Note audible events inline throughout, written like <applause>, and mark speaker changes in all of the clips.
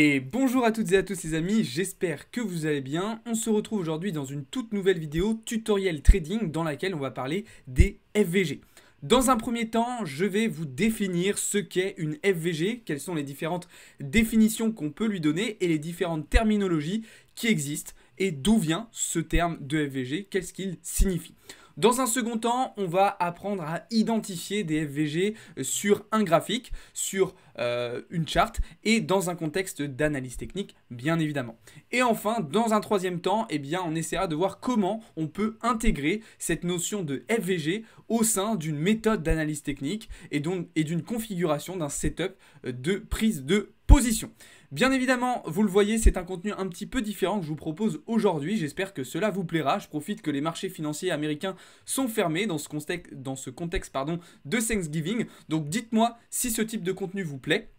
Speaker 1: Et bonjour à toutes et à tous les amis, j'espère que vous allez bien. On se retrouve aujourd'hui dans une toute nouvelle vidéo tutoriel trading dans laquelle on va parler des FVG. Dans un premier temps, je vais vous définir ce qu'est une FVG, quelles sont les différentes définitions qu'on peut lui donner et les différentes terminologies qui existent et d'où vient ce terme de FVG, qu'est-ce qu'il signifie. Dans un second temps, on va apprendre à identifier des FVG sur un graphique, sur euh, une charte et dans un contexte d'analyse technique, bien évidemment. Et enfin, dans un troisième temps, eh bien, on essaiera de voir comment on peut intégrer cette notion de FVG au sein d'une méthode d'analyse technique et d'une configuration d'un setup euh, de prise de position. Bien évidemment, vous le voyez, c'est un contenu un petit peu différent que je vous propose aujourd'hui. J'espère que cela vous plaira. Je profite que les marchés financiers américains sont fermés dans ce contexte, pardon, de Thanksgiving. Donc dites-moi si ce type de contenu vous plaît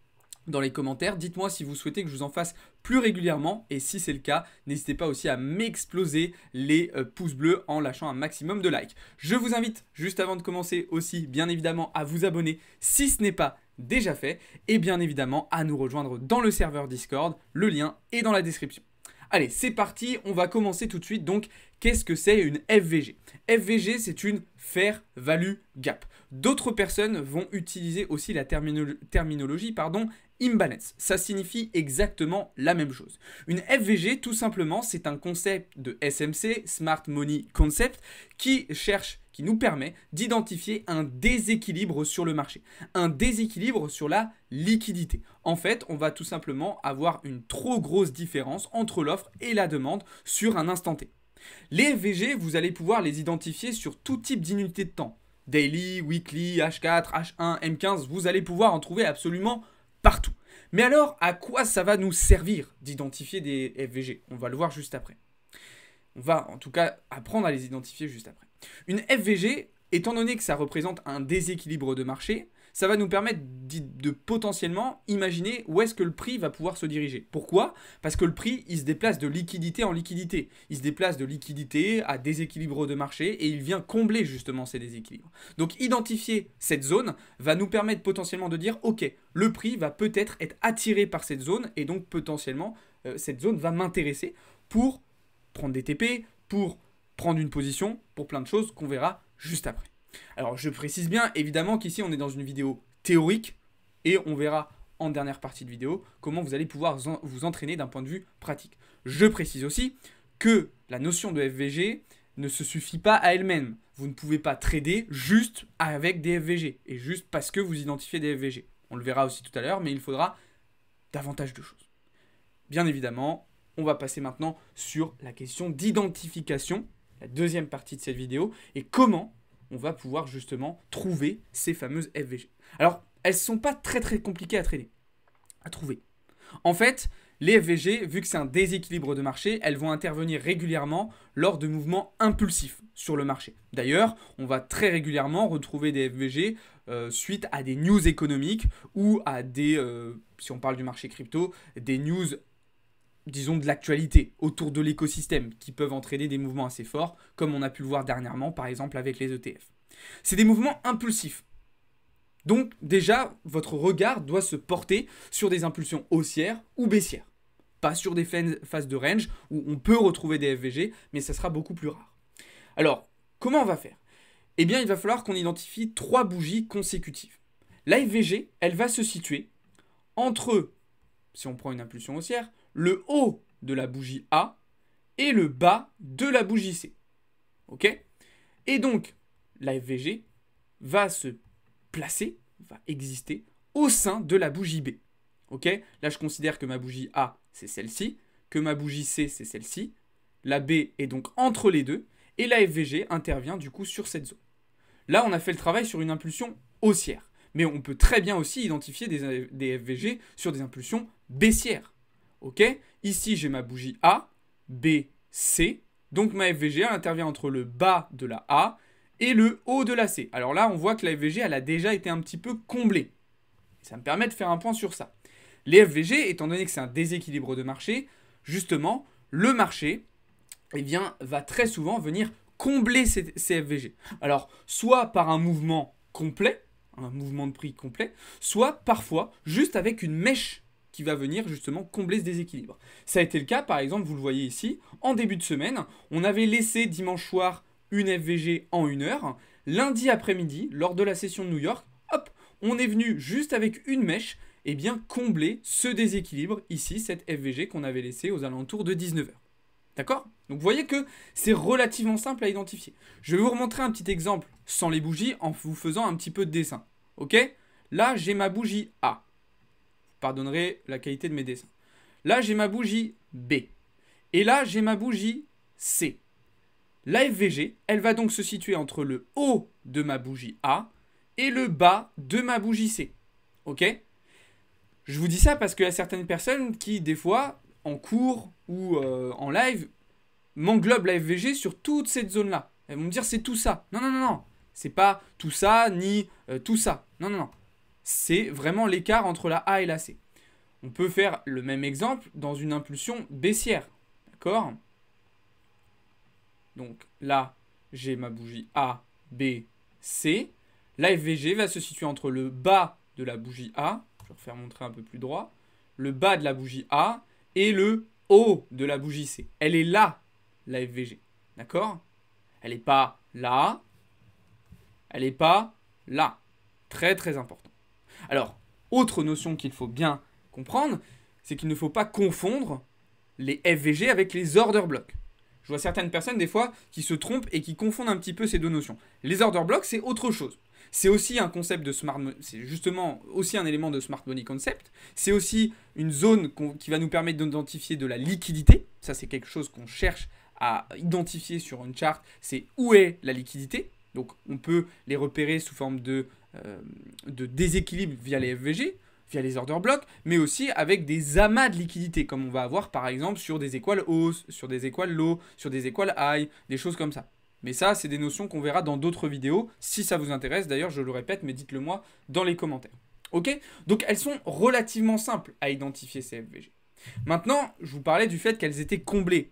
Speaker 1: dans les commentaires. Dites-moi si vous souhaitez que je vous en fasse plus régulièrement et si c'est le cas, n'hésitez pas aussi à m'exploser les euh, pouces bleus en lâchant un maximum de likes. Je vous invite juste avant de commencer aussi bien évidemment à vous abonner si ce n'est pas déjà fait, et bien évidemment à nous rejoindre dans le serveur Discord, le lien est dans la description. Allez, c'est parti, on va commencer tout de suite. Donc, qu'est-ce que c'est une FVG FVG, c'est une Fair Value Gap. D'autres personnes vont utiliser aussi la terminologie pardon, imbalance. Ça signifie exactement la même chose. Une FVG, tout simplement, c'est un concept de SMC, Smart Money Concept, qui cherche qui nous permet d'identifier un déséquilibre sur le marché, un déséquilibre sur la liquidité. En fait, on va tout simplement avoir une trop grosse différence entre l'offre et la demande sur un instant T. Les FVG, vous allez pouvoir les identifier sur tout type d'unité de temps. Daily, weekly, H4, H1, M15, vous allez pouvoir en trouver absolument mais alors, à quoi ça va nous servir d'identifier des FVG On va le voir juste après. On va en tout cas apprendre à les identifier juste après. Une FVG, étant donné que ça représente un déséquilibre de marché, ça va nous permettre de potentiellement imaginer où est-ce que le prix va pouvoir se diriger. Pourquoi Parce que le prix, il se déplace de liquidité en liquidité. Il se déplace de liquidité à déséquilibre de marché et il vient combler justement ces déséquilibres. Donc identifier cette zone va nous permettre potentiellement de dire, ok, le prix va peut-être être attiré par cette zone et donc potentiellement euh, cette zone va m'intéresser pour prendre des TP, pour prendre une position, pour plein de choses qu'on verra juste après. Alors je précise bien évidemment qu'ici on est dans une vidéo théorique et on verra en dernière partie de vidéo comment vous allez pouvoir vous entraîner d'un point de vue pratique. Je précise aussi que la notion de FVG ne se suffit pas à elle-même. Vous ne pouvez pas trader juste avec des FVG et juste parce que vous identifiez des FVG. On le verra aussi tout à l'heure, mais il faudra davantage de choses. Bien évidemment, on va passer maintenant sur la question d'identification, la deuxième partie de cette vidéo, et comment on va pouvoir justement trouver ces fameuses FVG. Alors, elles ne sont pas très très compliquées à traîner, à trouver. En fait, les FVG, vu que c'est un déséquilibre de marché, elles vont intervenir régulièrement lors de mouvements impulsifs sur le marché. D'ailleurs, on va très régulièrement retrouver des FVG euh, suite à des news économiques ou à des, euh, si on parle du marché crypto, des news disons, de l'actualité autour de l'écosystème qui peuvent entraîner des mouvements assez forts, comme on a pu le voir dernièrement par exemple avec les ETF. C'est des mouvements impulsifs. Donc déjà, votre regard doit se porter sur des impulsions haussières ou baissières. Pas sur des phases de range où on peut retrouver des FVG, mais ça sera beaucoup plus rare. Alors, comment on va faire Eh bien, il va falloir qu'on identifie trois bougies consécutives. La FVG, elle va se situer entre, si on prend une impulsion haussière, le haut de la bougie A et le bas de la bougie C. OK Et donc, la FVG va se placer, va exister au sein de la bougie B. OK Là, je considère que ma bougie A, c'est celle-ci, que ma bougie C, c'est celle-ci. La B est donc entre les deux et la FVG intervient du coup sur cette zone. Là, on a fait le travail sur une impulsion haussière, mais on peut très bien aussi identifier des, des FVG sur des impulsions baissières. Ok Ici, j'ai ma bougie A, B, C. Donc ma FVG, intervient entre le bas de la A et le haut de la C. Alors là, on voit que la FVG, elle a déjà été un petit peu comblée. Ça me permet de faire un point sur ça. Les FVG, étant donné que c'est un déséquilibre de marché, justement, le marché eh va très souvent venir combler ces FVG. Alors, soit par un mouvement complet, un mouvement de prix complet, soit parfois juste avec une mèche qui va venir justement combler ce déséquilibre. Ça a été le cas, par exemple, vous le voyez ici, en début de semaine, on avait laissé dimanche soir une FVG en une heure. Lundi après-midi, lors de la session de New York, hop, on est venu juste avec une mèche, et eh bien combler ce déséquilibre ici, cette FVG qu'on avait laissée aux alentours de 19h. D'accord Donc vous voyez que c'est relativement simple à identifier. Je vais vous remontrer un petit exemple sans les bougies en vous faisant un petit peu de dessin. Ok Là, j'ai ma bougie A pardonnerai la qualité de mes dessins. Là, j'ai ma bougie B. Et là, j'ai ma bougie C. La FVG, elle va donc se situer entre le haut de ma bougie A et le bas de ma bougie C. Ok Je vous dis ça parce qu'il y a certaines personnes qui, des fois, en cours ou euh, en live, m'englobent la FVG sur toute cette zone-là. Elles vont me dire c'est tout ça. Non, non, non, non. C'est pas tout ça ni euh, tout ça. Non, non, non c'est vraiment l'écart entre la A et la C. On peut faire le même exemple dans une impulsion baissière. D'accord Donc là, j'ai ma bougie A, B, C. La FVG va se situer entre le bas de la bougie A, je vais refaire montrer un peu plus droit, le bas de la bougie A et le haut de la bougie C. Elle est là, la FVG. D'accord Elle n'est pas là, elle n'est pas là. Très très important. Alors, autre notion qu'il faut bien comprendre, c'est qu'il ne faut pas confondre les FVG avec les order blocks. Je vois certaines personnes des fois qui se trompent et qui confondent un petit peu ces deux notions. Les order blocks, c'est autre chose. C'est aussi un concept de smart c'est justement aussi un élément de smart money concept. C'est aussi une zone qui va nous permettre d'identifier de la liquidité. Ça, c'est quelque chose qu'on cherche à identifier sur une charte. C'est où est la liquidité donc on peut les repérer sous forme de, euh, déséquilibre via les FVG, via les order blocks, mais aussi avec des amas de liquidités, comme on va avoir par exemple sur des équales hausses, sur des équales low, sur des équales high, des choses comme ça. Mais ça, c'est des notions qu'on verra dans d'autres vidéos. Si ça vous intéresse, d'ailleurs, je le répète, mais dites-le moi dans les commentaires. Ok Donc elles sont relativement simples à identifier ces FVG. Maintenant, je vous parlais du fait qu'elles étaient comblées.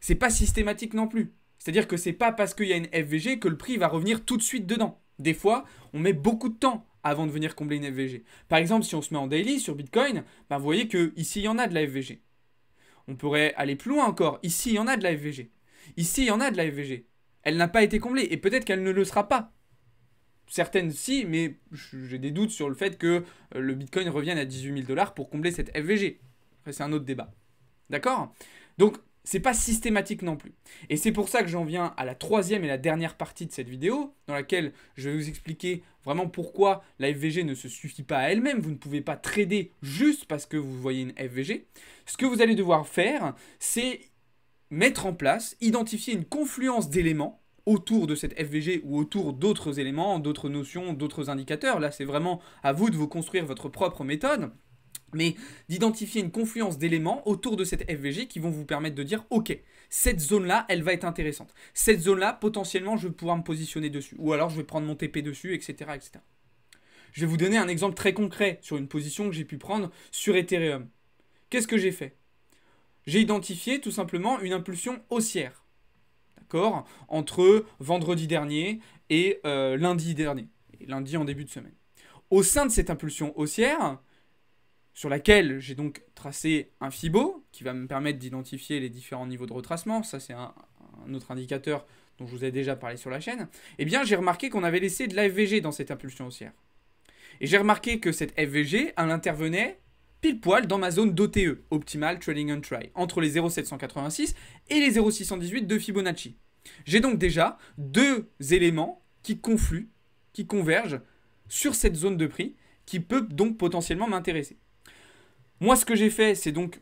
Speaker 1: C'est pas systématique non plus. C'est-à-dire que c'est pas parce qu'il y a une FVG que le prix va revenir tout de suite dedans. Des fois, on met beaucoup de temps avant de venir combler une FVG. Par exemple, si on se met en daily sur Bitcoin, bah, vous voyez que ici il y en a de la FVG. On pourrait aller plus loin encore. Ici, il y en a de la FVG. Ici, il y en a de la FVG. Elle n'a pas été comblée et peut-être qu'elle ne le sera pas. Certaines si, mais j'ai des doutes sur le fait que euh, le Bitcoin revienne à 18 000 dollars pour combler cette FVG. C'est un autre débat. D'accord Donc, c'est pas systématique non plus. Et c'est pour ça que j'en viens à la troisième et la dernière partie de cette vidéo, dans laquelle je vais vous expliquer vraiment pourquoi la FVG ne se suffit pas à elle-même. Vous ne pouvez pas trader juste parce que vous voyez une FVG. Ce que vous allez devoir faire, c'est mettre en place, identifier une confluence d'éléments autour de cette FVG ou autour d'autres éléments, d'autres notions, d'autres indicateurs. Là, c'est vraiment à vous de vous construire votre propre méthode mais d'identifier une confluence d'éléments autour de cette FVG qui vont vous permettre de dire ok, cette zone-là, elle va être intéressante. Cette zone-là, potentiellement, je vais pouvoir me positionner dessus. Ou alors je vais prendre mon TP dessus, etc. Je vais vous donner un exemple très concret sur une position que j'ai pu prendre sur Ethereum. Qu'est-ce que j'ai fait J'ai identifié tout simplement une impulsion haussière. D'accord Entre vendredi dernier et euh, lundi dernier. Et lundi en début de semaine. Au sein de cette impulsion haussière, sur laquelle j'ai donc tracé un FIBO qui va me permettre d'identifier les différents niveaux de retracement. Ça, c'est un, autre indicateur dont je vous ai déjà parlé sur la chaîne. Eh bien, j'ai remarqué qu'on avait laissé de la FVG dans cette impulsion haussière. Et j'ai remarqué que cette FVG, elle intervenait pile poil dans ma zone d'OTE, Optimal Trading and Try, entre les 0,786 et les 0,618 de Fibonacci. J'ai donc déjà deux éléments qui confluent, qui convergent sur cette zone de prix, qui peut donc potentiellement m'intéresser. Moi, ce que j'ai fait, c'est donc,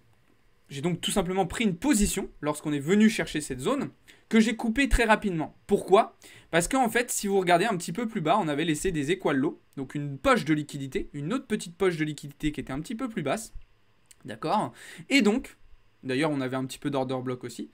Speaker 1: j'ai donc tout simplement pris une position lorsqu'on est venu chercher cette zone que j'ai coupée très rapidement. Pourquoi Parce qu'en fait, si vous regardez un petit peu plus bas, on avait laissé des équals donc une poche de liquidité, une autre petite poche de liquidité qui était un petit peu plus basse. D'accord Et donc, d'ailleurs, on avait un petit peu d'order block aussi.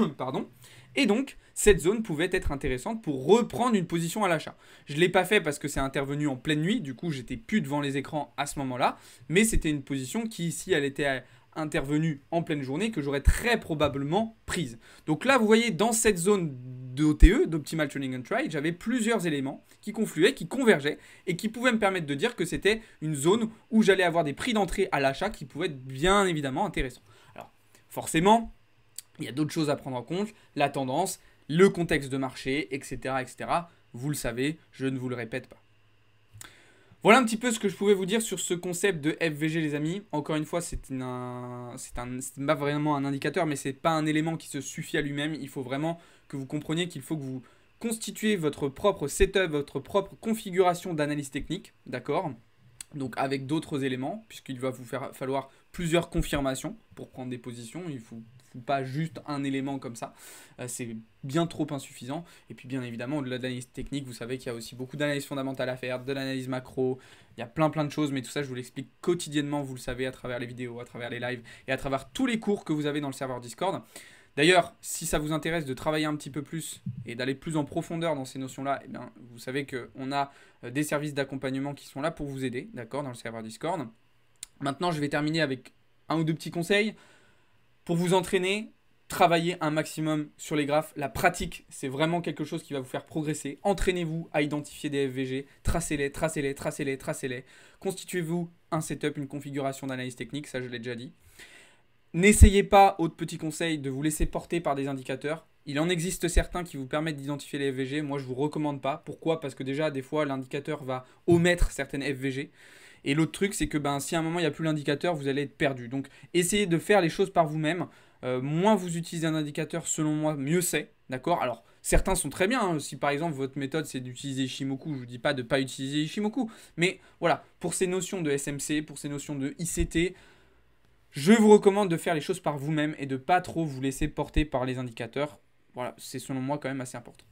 Speaker 1: <coughs> Pardon. Et donc, cette zone pouvait être intéressante pour reprendre une position à l'achat. Je ne l'ai pas fait parce que c'est intervenu en pleine nuit, du coup j'étais plus devant les écrans à ce moment-là, mais c'était une position qui, ici, elle était euh, intervenue en pleine journée, que j'aurais très probablement prise. Donc là, vous voyez, dans cette zone d'OTE, d'Optimal training and Trade, j'avais plusieurs éléments qui confluaient, qui convergeaient, et qui pouvaient me permettre de dire que c'était une zone où j'allais avoir des prix d'entrée à l'achat qui pouvaient être bien évidemment intéressants. Alors, forcément, il y a d'autres choses à prendre en compte, la tendance, le contexte de marché, etc., etc. Vous le savez, je ne vous le répète pas. Voilà un petit peu ce que je pouvais vous dire sur ce concept de FVG les amis. Encore une fois, c'est un, pas vraiment un indicateur, mais ce n'est pas un élément qui se suffit à lui-même. Il faut vraiment que vous compreniez qu'il faut que vous constituiez votre propre setup, votre propre configuration d'analyse technique, d'accord donc avec d'autres éléments, puisqu'il va vous faire, falloir plusieurs confirmations pour prendre des positions. Il faut pas juste un élément comme ça. Euh, c'est bien trop insuffisant. Et puis bien évidemment, au-delà de l'analyse technique, vous savez qu'il y a aussi beaucoup d'analyses fondamentales à faire, de l'analyse macro, il y a plein plein de choses, mais tout ça je vous l'explique quotidiennement, vous le savez, à travers les vidéos, à travers les lives et à travers tous les cours que vous avez dans le serveur Discord. D'ailleurs, si ça vous intéresse de travailler un petit peu plus et d'aller plus en profondeur dans ces notions-là, eh bien, vous savez qu'on a euh, des services d'accompagnement qui sont là pour vous aider, d'accord, dans le serveur Discord. Maintenant, je vais terminer avec un ou deux petits conseils. Pour vous entraîner, travaillez un maximum sur les graphes. La pratique, c'est vraiment quelque chose qui va vous faire progresser. Entraînez-vous à identifier des FVG, tracez-les, tracez-les, tracez-les, tracez-les. Constituez-vous un setup, une configuration d'analyse technique, ça je l'ai déjà dit. N'essayez pas, autre petit conseil, de vous laisser porter par des indicateurs. Il en existe certains qui vous permettent d'identifier les FVG. Moi, je ne vous recommande pas. Pourquoi Parce que déjà, des fois, l'indicateur va omettre certaines FVG. Et l'autre truc, c'est que ben, si à un moment il n'y a plus l'indicateur, vous allez être perdu. Donc essayez de faire les choses par vous-même. Euh, moins vous utilisez un indicateur, selon moi, mieux c'est. D'accord Alors, certains sont très bien. Hein. Si par exemple votre méthode c'est d'utiliser Ishimoku, je ne vous dis pas de ne pas utiliser Ishimoku. Mais voilà, pour ces notions de SMC, pour ces notions de ICT, je vous recommande de faire les choses par vous-même et de pas trop vous laisser porter par les indicateurs. Voilà, c'est selon moi quand même assez important.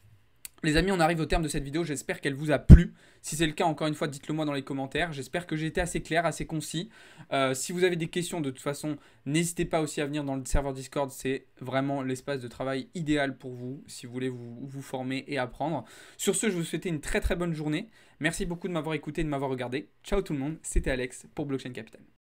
Speaker 1: Les amis, on arrive au terme de cette vidéo, j'espère qu'elle vous a plu. Si c'est le cas, encore une fois, dites-le moi dans les commentaires. J'espère que j'ai été assez clair, assez concis. Euh, si vous avez des questions, de toute façon, n'hésitez pas aussi à venir dans le serveur Discord. C'est vraiment l'espace de travail idéal pour vous, si vous voulez vous, former et apprendre. Sur ce, je vous souhaite une très très bonne journée. Merci beaucoup de m'avoir écouté et de m'avoir regardé. Ciao tout le monde, c'était Alex pour Blockchain Capital.